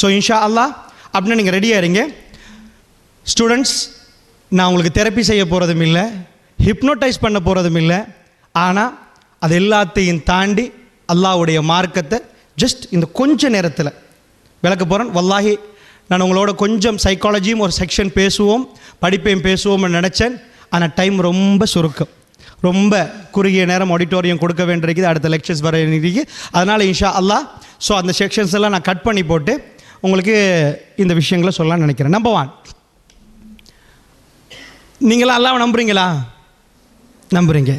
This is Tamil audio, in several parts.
ஸோ இன்ஷா அல்லா அப்படின்னா நீங்கள் ரெடியாக இருங்க ஸ்டூடெண்ட்ஸ் நான் உங்களுக்கு தெரப்பி செய்ய போகிறதும் இல்லை ஹிப்னோட்டைஸ் பண்ண போகிறதும் இல்லை ஆனால் அது எல்லாத்தையும் தாண்டி அல்லாவுடைய மார்க்கத்தை ஜஸ்ட் இந்த கொஞ்ச நேரத்தில் விளக்க போகிறேன் வல்லாஹி நான் உங்களோட கொஞ்சம் சைக்காலஜியும் ஒரு செக்ஷன் பேசுவோம் படிப்பையும் பேசுவோம்னு நினச்சேன் ஆனால் டைம் ரொம்ப சுருக்கம் ரொம்ப குறுகிய நேரம் ஆடிட்டோரியம் கொடுக்க வேண்டியிருக்குது அடுத்த லெக்சர்ஸ் வர இருக்குது அதனால் இன்ஷா அல்லா ஸோ அந்த செக்ஷன்ஸ் எல்லாம் நான் கட் பண்ணி போட்டு உங்களுக்கு இந்த விஷயங்களை சொல்லலாம்னு நினைக்கிறேன் நம்பர் ஒன் நீங்களா அல்லாவை நம்புறீங்களா நம்புறீங்க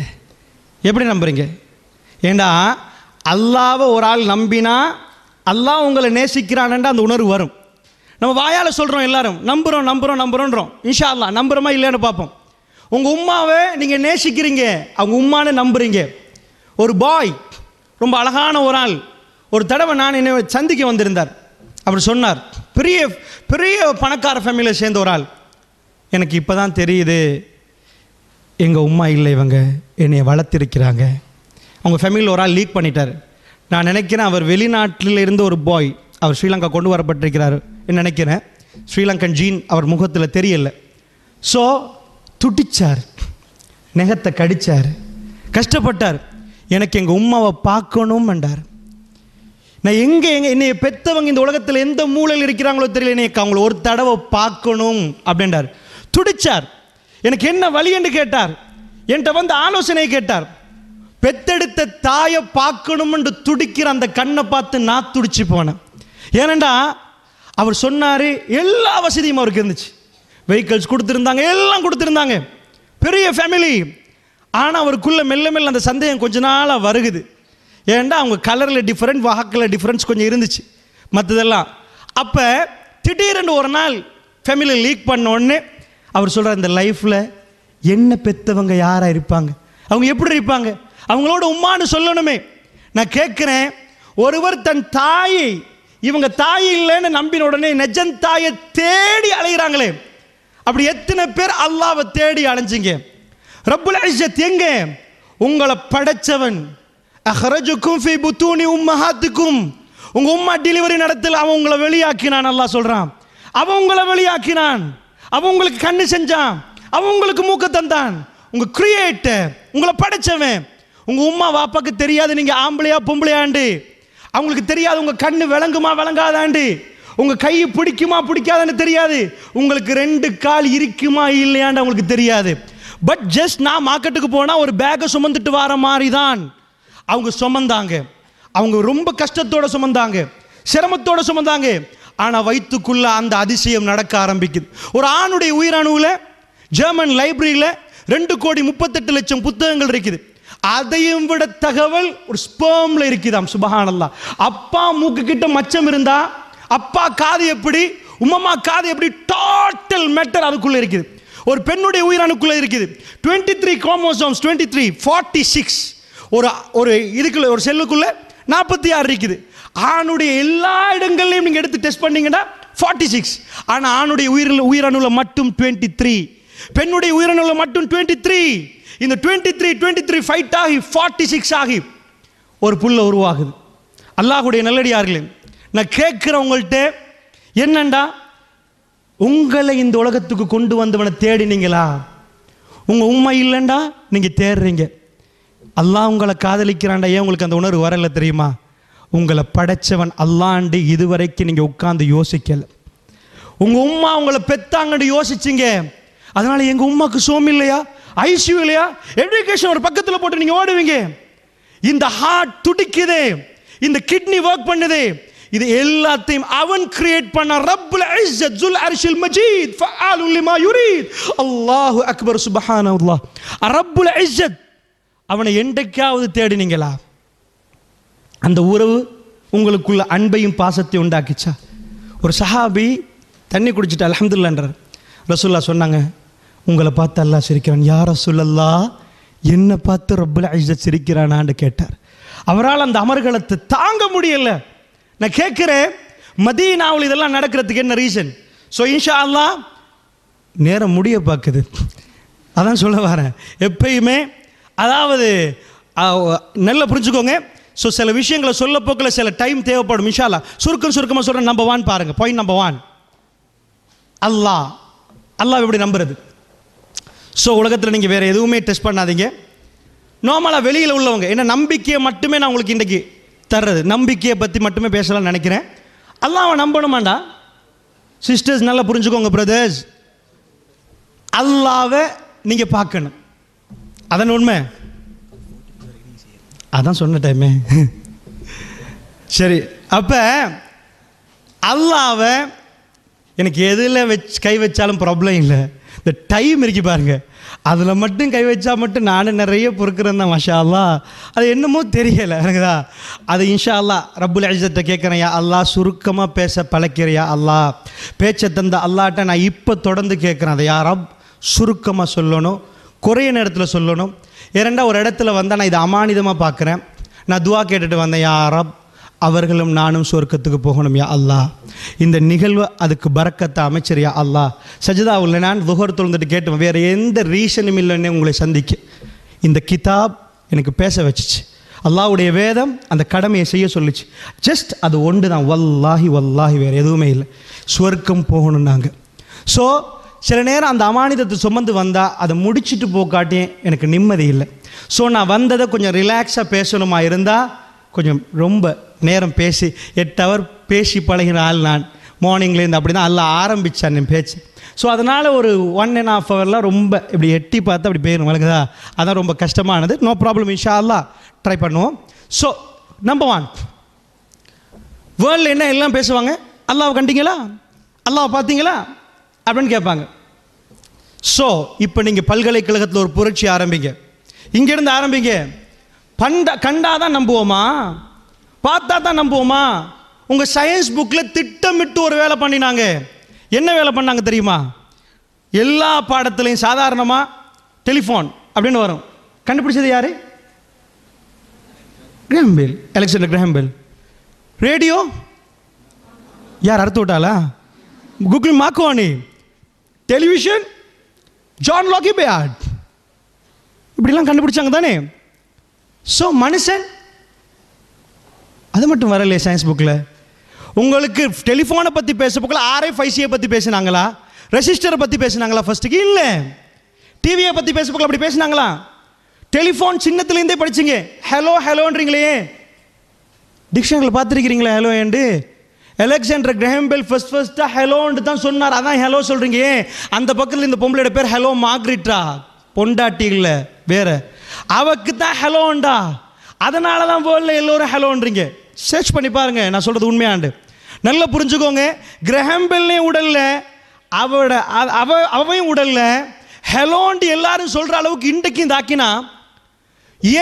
எப்படி நம்புறீங்க ஏண்டா அல்லாவை ஒரு ஆள் நம்பினா அல்லாஹ் உங்களை நேசிக்கிறான்ன்ற அந்த உணர்வு வரும் நம்ம வாயால் சொல்கிறோம் எல்லாரும் நம்புகிறோம் நம்புகிறோம் நம்புகிறோன்றோம் இன்ஷா அல்லா நம்புகிறோமா இல்லைன்னு பார்ப்போம் உங்கள் உம்மாவை நீங்கள் நேசிக்கிறீங்க அவங்க உம்மானு நம்புகிறீங்க ஒரு பாய் ரொம்ப அழகான ஒரு ஆள் ஒரு தடவை நான் என்னை சந்திக்க வந்திருந்தார் அவர் சொன்னார் பெரிய பெரிய பணக்கார ஃபேமிலியை சேர்ந்த ஒரு ஆள் எனக்கு இப்போ தான் தெரியுது எங்கள் உமா இல்லை இவங்க என்னை வளர்த்திருக்கிறாங்க அவங்க ஃபேமிலியில் ஒரு ஆள் லீக் பண்ணிட்டார் நான் நினைக்கிறேன் அவர் வெளிநாட்டில் இருந்து ஒரு பாய் அவர் ஸ்ரீலங்கா கொண்டு வரப்பட்டிருக்கிறார் நினைக்கிறேன் ஸ்ரீலங்கன் ஜீன் அவர் முகத்தில் தெரியல ஸோ துடிச்சார் நெகத்தை கடித்தார் கஷ்டப்பட்டார் எனக்கு எங்கள் உம்மாவை பார்க்கணும் என்றார் நான் எங்கே எங்கே என்னைய பெற்றவங்க இந்த உலகத்தில் எந்த மூலையில் இருக்கிறாங்களோ தெரியல என்னை அவங்கள ஒரு தடவை பார்க்கணும் அப்படின்றார் துடிச்சார் எனக்கு என்ன வழி என்று கேட்டார் என்கிட்ட வந்து ஆலோசனை கேட்டார் பெத்தெடுத்த தாயை பார்க்கணும் என்று துடிக்கிற அந்த கண்ணை பார்த்து நான் துடிச்சு போனேன் ஏனண்டா அவர் சொன்னார் எல்லா வசதியும் அவருக்கு இருந்துச்சு வெஹிக்கல்ஸ் கொடுத்துருந்தாங்க எல்லாம் கொடுத்துருந்தாங்க பெரிய ஃபேமிலி ஆனால் அவருக்குள்ளே மெல்ல மெல்ல அந்த சந்தேகம் கொஞ்ச நாளாக வருகுது ஏன்டா அவங்க கலரில் டிஃப்ரெண்ட் வாக்கில் டிஃப்ரென்ஸ் கொஞ்சம் இருந்துச்சு மற்றதெல்லாம் அப்போ திடீரென்று ஒரு நாள் ஃபேமிலி லீக் பண்ணோடனே அவர் சொல்கிறார் இந்த லைஃப்பில் என்ன பெற்றவங்க யாராக இருப்பாங்க அவங்க எப்படி இருப்பாங்க அவங்களோட உம்மான்னு சொல்லணுமே நான் கேட்குறேன் ஒருவர் தன் தாயை இவங்க தாய் இல்லைன்னு நம்பின உடனே நெஜன் தாயை தேடி அலைகிறாங்களே அப்படி எத்தனை பேர் அல்லாவை தேடி அலைஞ்சிங்க ரப்புல் அழிச்ச எங்க உங்களை படைச்சவன் அஹ்ரஜுக்கும் ஃபி புத்தூனி உம்மஹாத்துக்கும் உங்கள் உம்மா டெலிவரி நடத்தில் அவன் உங்களை வெளியாக்கினான் நல்லா சொல்கிறான் அவன் உங்களை வெளியாக்கினான் அவன் உங்களுக்கு கண்ணு செஞ்சான் அவன் உங்களுக்கு மூக்க தந்தான் உங்கள் கிரியேட்டு உங்களை படைச்சவன் உங்கள் உம்மா வாப்பாக்கு தெரியாது நீங்கள் ஆம்பளையா பொம்பளையாண்டு அவங்களுக்கு தெரியாது உங்கள் கண்ணு விளங்குமா விளங்காதாண்டு உங்கள் கை பிடிக்குமா பிடிக்காதான்னு தெரியாது உங்களுக்கு ரெண்டு கால் இருக்குமா இல்லையாண்டு அவங்களுக்கு தெரியாது பட் ஜஸ்ட் நான் மார்க்கெட்டுக்கு போனால் ஒரு பேக்கை சுமந்துட்டு வர மாதிரி தான் அவங்க சுமந்தாங்க அவங்க ரொம்ப கஷ்டத்தோட சுமந்தாங்க சிரமத்தோட சுமந்தாங்க ஆனால் வயிற்றுக்குள்ள அந்த அதிசயம் நடக்க ஆரம்பிக்குது ஒரு ஆணுடைய உயிரணுவில் ஜெர்மன் லைப்ரரியில் ரெண்டு கோடி முப்பத்தெட்டு லட்சம் புத்தகங்கள் இருக்குது அதையும் விட தகவல் ஒரு ஸ்பேம்ல இருக்குதாம் சுபஹானல்லா அப்பா மூக்கு கிட்ட மச்சம் இருந்தா அப்பா காது எப்படி உமம்மா காது எப்படி டோட்டல் மேட்டர் அதுக்குள்ள இருக்குது ஒரு பெண்ணுடைய உயிரணுக்குள்ள இருக்குது twenty three chromosomes twenty three forty six ஒரு ஒரு இதுக்குள்ளே ஒரு செல்லுக்குள்ளே நாற்பத்தி ஆறு இருக்குது ஆணுடைய எல்லா இடங்கள்லையும் நீங்கள் எடுத்து டெஸ்ட் பண்ணீங்கன்னா ஃபார்ட்டி சிக்ஸ் ஆனால் ஆணுடைய உயிரில் உயிரணுல மட்டும் டுவெண்ட்டி த்ரீ பெண்ணுடைய உயிரணுல மட்டும் டுவெண்ட்டி த்ரீ இந்த twenty three twenty three fight ஆகி ஃபார்ட்டி சிக்ஸ் ஆகி ஒரு புல்ல உருவாகுது அல்லாஹுடைய நல்லடியார்களே நான் கேட்குறவங்கள்ட்ட என்னண்டா உங்களை இந்த உலகத்துக்கு கொண்டு வந்தவனை தேடினீங்களா உங்கள் உண்மை இல்லைண்டா நீங்கள் தேடுறீங்க அல்லாஹ் உங்களை காதலிக்கிறான்டா ஏன் உங்களுக்கு அந்த உணர்வு வரல தெரியுமா உங்களை படைச்சவன் அல்லாண்டு இதுவரைக்கும் நீங்கள் உட்காந்து யோசிக்கலை உங்கள் உம்மா உங்களை பெத்தாங்கன்னு யோசிச்சிங்க அதனால் எங்கள் உமாக்கு சோம் இல்லையா ஐசியூ இல்லையா எஜுகேஷன் ஒரு பக்கத்தில் போட்டு நீங்கள் ஓடுவீங்க இந்த ஹார்ட் துடிக்குது இந்த கிட்னி ஒர்க் பண்ணுது இது எல்லாத்தையும் அவன் கிரியேட் பண்ண ரப்புல இஸ்ஸத் ஜுல் அர்ஷில் மஜீத் ஃபஆலு யுரீத் அல்லாஹு அக்பர் சுப்ஹானல்லாஹ் ரப்புல இஸ்ஸத் அவனை என்றைக்காவது தேடினீங்களா அந்த உறவு உங்களுக்குள்ள அன்பையும் பாசத்தையும் உண்டாக்கிச்சா ஒரு சஹாபி தண்ணி குடிச்சிட்டு அலமதுல்லான்றார் ரசூல்லா சொன்னாங்க உங்களை பார்த்து அல்லா சிரிக்கிறான் யார் ரசூல்லா என்னை பார்த்து ரொம்ப ஐசத் சிரிக்கிறானான்னு கேட்டார் அவரால் அந்த அமர்களத்தை தாங்க முடியலை நான் கேட்குறேன் நாவல் இதெல்லாம் நடக்கிறதுக்கு என்ன ரீசன் ஸோ இன்ஷா அல்லா நேரம் முடிய பார்க்குது அதான் சொல்ல வரேன் எப்பயுமே அதாவது நல்லா புரிஞ்சுக்கோங்க ஸோ சில விஷயங்களை சொல்ல போக்கில் சில டைம் தேவைப்படும் மிஷாலா சுருக்கம் சுருக்கமாக சொல்கிற நம்பர் ஒன் பாருங்கள் பாயிண்ட் நம்பர் ஒன் அல்லாஹ் அல்லாஹ் எப்படி நம்புறது ஸோ உலகத்தில் நீங்கள் வேறு எதுவுமே டெஸ்ட் பண்ணாதீங்க நார்மலாக வெளியில் உள்ளவங்க என்ன நம்பிக்கையை மட்டுமே நான் உங்களுக்கு இன்றைக்கி தர்றது நம்பிக்கையை பற்றி மட்டுமே பேசலாம்னு நினைக்கிறேன் அவன் நம்பணுமாண்டா சிஸ்டர்ஸ் நல்லா புரிஞ்சுக்கோங்க பிரதர்ஸ் அல்லாவை நீங்கள் பார்க்கணும் அதான் உண்மை அதான் சொன்ன டைமே சரி அப்போ அல்லாவை எனக்கு எதில் வச்சு கை வச்சாலும் ப்ராப்ளம் இல்லை இந்த டைம் இருக்கு பாருங்க அதில் மட்டும் கை வச்சா மட்டும் நானும் நிறைய பொறுக்கிறேன் தான் மஷா அல்லா அது என்னமோ தெரியலை எனக்குதா அது இன்ஷா அல்லா ரப்புல் அஜத்தை கேட்குறேயா அல்லா சுருக்கமாக பேச பழக்கிறியா அல்லா பேச்சை தந்த அல்லாட்ட நான் இப்போ தொடர்ந்து கேட்குறேன் அதை யாரா சுருக்கமாக சொல்லணும் குறைய நேரத்தில் சொல்லணும் இரண்டா ஒரு இடத்துல வந்தால் நான் இதை அமானிதமாக பார்க்குறேன் நான் துவா கேட்டுட்டு வந்தேன் யா அரப் அவர்களும் நானும் சொர்க்கத்துக்கு போகணும் யா அல்லா இந்த நிகழ்வு அதுக்கு பறக்கத்தை அமைச்சர் யா அல்லா உள்ள நான் துகர் தொழுந்துட்டு கேட்டேன் வேறு எந்த ரீசனும் இல்லைன்னு உங்களை சந்திக்க இந்த கிதாப் எனக்கு பேச வச்சிச்சு அல்லாவுடைய வேதம் அந்த கடமையை செய்ய சொல்லிச்சு ஜஸ்ட் அது ஒன்று தான் வல்லாஹி வல்லாஹி வேறு எதுவுமே இல்லை சொர்க்கம் போகணும் நாங்கள் ஸோ சில நேரம் அந்த அமானிதத்தை சுமந்து வந்தால் அதை முடிச்சுட்டு போக்காட்டியும் எனக்கு நிம்மதி இல்லை ஸோ நான் வந்ததை கொஞ்சம் ரிலாக்ஸாக பேசணுமா இருந்தால் கொஞ்சம் ரொம்ப நேரம் பேசி எட்டு ஹவர் பேசி பழகின ஆள் நான் மார்னிங்லேருந்து அப்படி தான் எல்லாம் ஆரம்பித்தேன் என் பேச்சு ஸோ அதனால் ஒரு ஒன் அண்ட் ஆஃப் ஹவர்லாம் ரொம்ப இப்படி எட்டி பார்த்து அப்படி போயிடும் வழங்குதா அதான் ரொம்ப கஷ்டமானது நோ ப்ராப்ளம் இன்ஷால்லாம் ட்ரை பண்ணுவோம் ஸோ நம்பர் ஒன் வேர்ல்டில் என்ன எல்லாம் பேசுவாங்க அல்லாவை கண்டிங்களா அல்லாவை பார்த்தீங்களா அப்படின்னு கேட்பாங்க ஸோ இப்போ நீங்கள் பல்கலைக்கழகத்தில் ஒரு புரட்சி ஆரம்பிங்க இங்கேருந்து ஆரம்பிங்க பண்ட கண்டா தான் நம்புவோமா பார்த்தா தான் நம்புவோமா உங்கள் சயின்ஸ் புக்கில் திட்டமிட்டு ஒரு வேலை பண்ணினாங்க என்ன வேலை பண்ணாங்க தெரியுமா எல்லா பாடத்துலையும் சாதாரணமாக டெலிஃபோன் அப்படின்னு வரும் கண்டுபிடிச்சது யார் கிரஹம்பேல் எலெக்ஷன் கிரஹம்பேல் ரேடியோ யார் அறுத்து விட்டாளா குகுல் மாக்குவானே டெலிவிஷன் ஜான் லாக்கி பேட் இப்படிலாம் கண்டுபிடிச்சாங்க தானே ஸோ மனுஷன் அது மட்டும் வரலையே சயின்ஸ் புக்கில் உங்களுக்கு டெலிஃபோனை பற்றி பேச புக்கில் ஆர்ஐ ஃபைசியை பற்றி பேசினாங்களா ரெசிஸ்டரை பற்றி பேசினாங்களா ஃபஸ்ட்டுக்கு இல்லை டிவியை பற்றி பேச புக்கில் அப்படி பேசினாங்களா டெலிஃபோன் சின்னத்துலேருந்தே படிச்சிங்க ஹலோ ஹலோன்றீங்களே டிக்ஷனில் பார்த்துருக்கிறீங்களா ஹலோ என்று எலெக்சாண்டர் பெல் ஃபர்ஸ்ட் ஃபர்ஸ்ட்டாக ஹெலோன்ட்டு தான் சொன்னார் அதான் ஹலோ சொல்கிறீங்க ஏன் அந்த பக்கத்தில் இந்த பொம்பளையோட பேர் ஹலோ மார்க்ரிட்டா பொண்டாட்டி இல்லை வேற அவக்கு தான் ஹெலோண்டா அதனால தான் வேர்ல்டில் எல்லோரும் ஹலோன்றீங்க சர்ச் பண்ணி பாருங்கள் நான் சொல்கிறது உண்மையாண்டு நல்லா புரிஞ்சுக்கோங்க பெல்லையும் உடலில் அவட அவ அவையும் உடலில் ஹெலோண்டு எல்லாரும் சொல்கிற அளவுக்கு இன்றைக்கும் தாக்கினா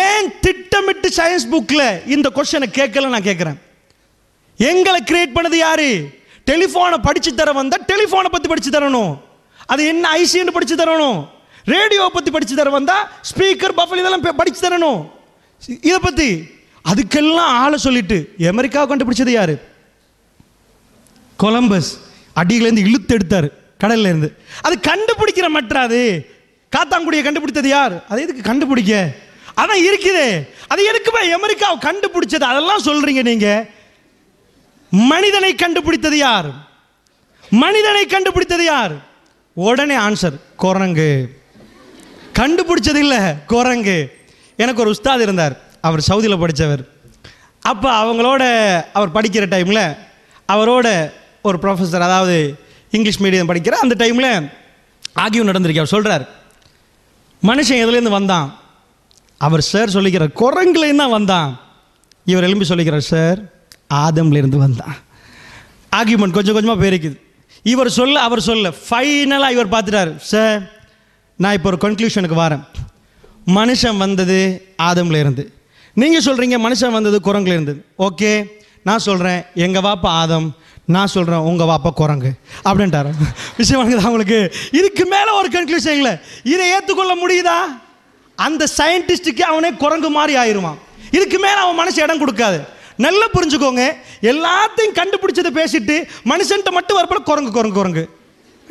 ஏன் திட்டமிட்டு சயின்ஸ் புக்கில் இந்த கொஷனை கேட்கல நான் கேட்குறேன் எங்களை கிரியேட் பண்ணது யாரு டெலிஃபோனை படித்து தர வந்தால் டெலிஃபோனை பற்றி படித்து தரணும் அது என்ன ஐசின்னு படித்து தரணும் ரேடியோவை பற்றி படித்து தர வந்தால் ஸ்பீக்கர் பஃபல் இதெல்லாம் படித்து தரணும் இதை பற்றி அதுக்கெல்லாம் ஆளை சொல்லிட்டு அமெரிக்காவை கண்டுபிடிச்சது யார் கொலம்பஸ் அடியிலேருந்து இழுத்து எடுத்தார் கடல்லேருந்து அது கண்டுபிடிக்கிற மற்றாது காத்தாங்குடியை கண்டுபிடித்தது யார் அதை எதுக்கு கண்டுபிடிக்க அதான் இருக்குது அது எதுக்குமே அமெரிக்காவை கண்டுபிடிச்சது அதெல்லாம் சொல்கிறீங்க நீங்கள் மனிதனை கண்டுபிடித்தது யார் மனிதனை கண்டுபிடித்தது யார் உடனே ஆன்சர் குரங்கு கண்டுபிடிச்சது இல்லை குரங்கு எனக்கு ஒரு உஸ்தாத் இருந்தார் அவர் சவுதியில் படித்தவர் அப்போ அவங்களோட அவர் படிக்கிற டைமில் அவரோட ஒரு ப்ரொஃபஸர் அதாவது இங்கிலீஷ் மீடியம் படிக்கிற அந்த டைமில் ஆகியும் நடந்திருக்கு அவர் சொல்கிறார் மனுஷன் எதுலேருந்து வந்தான் அவர் சார் சொல்லிக்கிறார் குரங்குலேருந்து தான் வந்தான் இவர் எலும்பி சொல்லிக்கிறார் சார் ஆதம்லேருந்து வந்தான் ஆர்கியூமெண்ட் கொஞ்சம் கொஞ்சமாக பெருக்குது இவர் சொல்ல அவர் சொல்ல ஃபைனலாக இவர் பார்த்துட்டார் சார் நான் இப்போ ஒரு கன்க்ளூஷனுக்கு வரேன் மனுஷன் வந்தது ஆதம்லேருந்து நீங்கள் சொல்கிறீங்க மனுஷன் வந்தது குரங்குலேருந்து ஓகே நான் சொல்கிறேன் எங்கள் வாப்பா ஆதம் நான் சொல்கிறேன் உங்கள் வாப்பா குரங்கு அப்படின்ட்டார் விஷயம் வணங்குது அவங்களுக்கு இதுக்கு மேலே ஒரு கன்க்ளூஷன் இல்லை இதை ஏற்றுக்கொள்ள முடியுதா அந்த சயின்டிஸ்டுக்கு அவனே குரங்கு மாதிரி ஆயிடுவான் இதுக்கு மேலே அவன் மனசு இடம் கொடுக்காது நல்லா புரிஞ்சுக்கோங்க எல்லாத்தையும் கண்டுபிடிச்சதை பேசிட்டு மனுஷன்ட்ட மட்டும் வரப்போல குரங்கு குரங்கு குரங்கு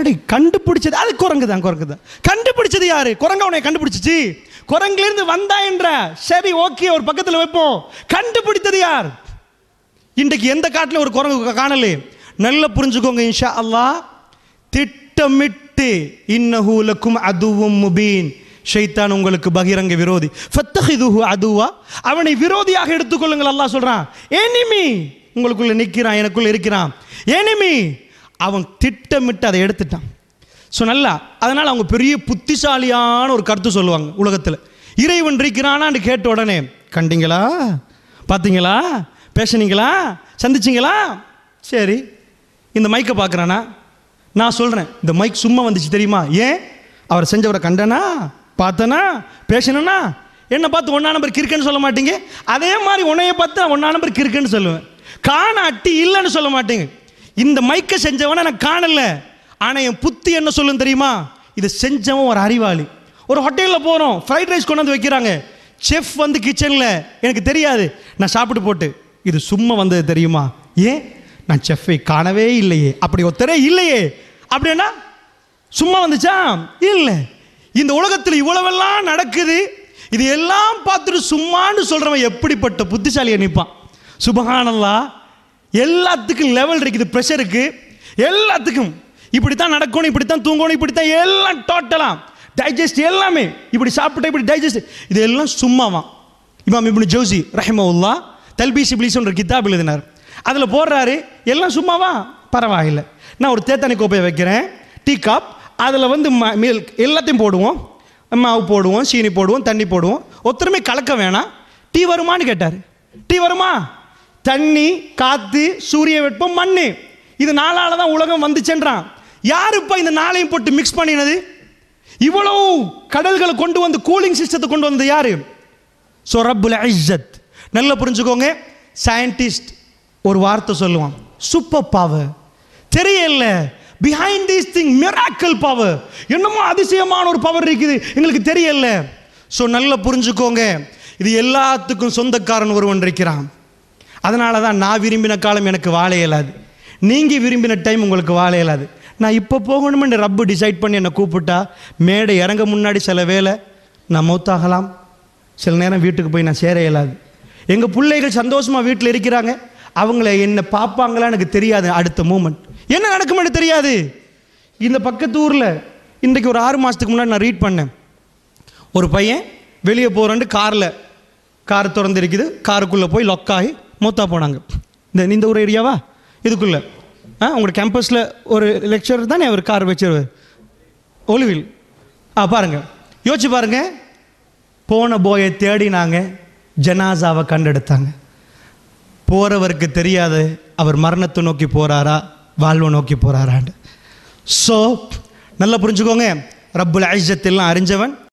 அடி கண்டுபிடிச்சது அது குரங்கு தான் குரங்கு தான் கண்டுபிடிச்சது யாரு குரங்கு அவனை கண்டுபிடிச்சிச்சு குரங்குலேருந்து வந்தா என்ற சரி ஓகே ஒரு பக்கத்தில் வைப்போம் கண்டுபிடித்தது யார் இன்றைக்கு எந்த காட்டில் ஒரு குரங்கு காணலே நல்லா புரிஞ்சுக்கோங்க இன்ஷா அல்லா திட்டமிட்டு இன்னஹூலக்கும் அதுவும் முபீன் ஷைத்தான் உங்களுக்கு பகிரங்க விரோதி அதுவா அவனை விரோதியாக எடுத்துக்கொள்ளுங்கள் அல்லாஹ் சொல்கிறான் எனிமி உங்களுக்குள்ளே நிற்கிறான் எனக்குள்ளே இருக்கிறான் எனிமி அவன் திட்டமிட்டு அதை எடுத்துட்டான் ஸோ நல்லா அதனால் அவங்க பெரிய புத்திசாலியான ஒரு கருத்து சொல்லுவாங்க உலகத்தில் இறைவன் இருக்கிறானான்னு கேட்ட உடனே கண்டிங்களா பார்த்தீங்களா பேசுனீங்களா சந்திச்சிங்களா சரி இந்த மைக்கை பார்க்குறானா நான் சொல்கிறேன் இந்த மைக் சும்மா வந்துச்சு தெரியுமா ஏன் அவரை செஞ்சவரை கண்டனா பார்த்தனா பேசணும்னா என்னை பார்த்து ஒன்றா நம்பர் கிறுக்குன்னு சொல்ல மாட்டீங்க அதே மாதிரி உன்னைய பார்த்து ஒன்றா நம்பர் கிறுக்குன்னு சொல்லுவேன் காண அட்டி இல்லைன்னு சொல்ல மாட்டேங்க இந்த மைக்கை செஞ்சவனை நான் காணலை ஆனால் என் புத்தி என்ன சொல்லும் தெரியுமா இதை செஞ்சவன் ஒரு அறிவாளி ஒரு ஹோட்டலில் போகிறோம் ஃப்ரைட் ரைஸ் கொண்டாந்து வைக்கிறாங்க செஃப் வந்து கிச்சனில் எனக்கு தெரியாது நான் சாப்பிட்டு போட்டு இது சும்மா வந்தது தெரியுமா ஏன் நான் செஃப்பை காணவே இல்லையே அப்படி ஒருத்தரே இல்லையே அப்படின்னா சும்மா வந்துச்சா இல்லை இந்த உலகத்தில் இவ்வளவெல்லாம் நடக்குது இது எல்லாம் பார்த்துட்டு சும்மான்னு சொல்கிறவன் எப்படிப்பட்ட புத்திசாலியை நிற்பான் சுபகானல்லா எல்லாத்துக்கும் லெவல் இருக்குது ப்ரெஷருக்கு எல்லாத்துக்கும் இப்படி தான் நடக்கணும் இப்படி தான் தூங்கணும் இப்படி தான் எல்லாம் டோட்டலாக டைஜஸ்ட் எல்லாமே இப்படி சாப்பிட்டா இப்படி டைஜஸ்ட் இது எல்லாம் சும்மாவான் இமாம் இப்படி ஜோசி ரஹிமவுல்லா தல்பீஸ் இப்ளீஸ்ன்ற கித்தாப் எழுதினார் அதில் போடுறாரு எல்லாம் சும்மாவா பரவாயில்லை நான் ஒரு தேத்தானி கோப்பையை வைக்கிறேன் டீ காப் அதில் வந்து ம மில்க் எல்லாத்தையும் போடுவோம் மாவு போடுவோம் சீனி போடுவோம் தண்ணி போடுவோம் ஒத்தருமே கலக்க வேணாம் டீ வருமானு கேட்டார் டீ வருமா தண்ணி காற்று சூரிய வெப்பம் மண் இது நாளால் தான் உலகம் யார் இப்போ இந்த நாளையும் போட்டு மிக்ஸ் பண்ணினது இவ்வளவு கடல்களை கொண்டு வந்து கூலிங் சிஸ்டத்தை கொண்டு வந்தது யார் சொரப்பில் ஐஸ்ஜத் ஐஸத் நல்லா புரிஞ்சுக்கோங்க சயின்டிஸ்ட் ஒரு வார்த்தை சொல்லுவான் சூப்பர் பாவ தெரியல behind these thing miracle power என்னமோ அதிசயமான ஒரு பவர் இருக்குது எங்களுக்கு தெரியல ஸோ நல்லா புரிஞ்சுக்கோங்க இது எல்லாத்துக்கும் சொந்தக்காரன் ஒருவன் இருக்கிறான் அதனால தான் நான் விரும்பின காலம் எனக்கு வாழ இயலாது நீங்கள் விரும்பின டைம் உங்களுக்கு வாழ இயலாது நான் இப்போ போகணுமென்று ரப்பு டிசைட் பண்ணி என்னை கூப்பிட்டா மேடை இறங்க முன்னாடி சில வேலை நான் மௌத்தாகலாம் சில நேரம் வீட்டுக்கு போய் நான் சேர இயலாது எங்கள் பிள்ளைகள் சந்தோஷமாக வீட்டில் இருக்கிறாங்க அவங்கள என்னை பார்ப்பாங்களா எனக்கு தெரியாது அடுத்த மூமெண்ட் என்ன என்று தெரியாது இந்த பக்கத்து ஊரில் இன்றைக்கு ஒரு ஆறு மாதத்துக்கு முன்னாடி நான் ரீட் பண்ணேன் ஒரு பையன் வெளியே போகிறான்ட்டு காரில் கார் திறந்து இருக்குது காருக்குள்ளே போய் லொக்காகி மொத்தா போனாங்க இந்த இந்த ஊர் ஏரியாவா இதுக்குள்ளே ஆ உங்களோட கேம்பஸில் ஒரு லெக்சரர் தானே அவர் கார் வச்சிருவார் ஒலிவில் ஆ பாருங்கள் யோசிச்சு பாருங்கள் போன போயை தேடினாங்க ஜனாசாவை கண்டெடுத்தாங்க போகிறவருக்கு தெரியாது அவர் மரணத்தை நோக்கி போகிறாரா வாழ்வை நோக்கி போகிறாராண்டு ஸோ நல்லா புரிஞ்சுக்கோங்க ரப்புல் ஐஜத்தெல்லாம் அறிஞ்சவன்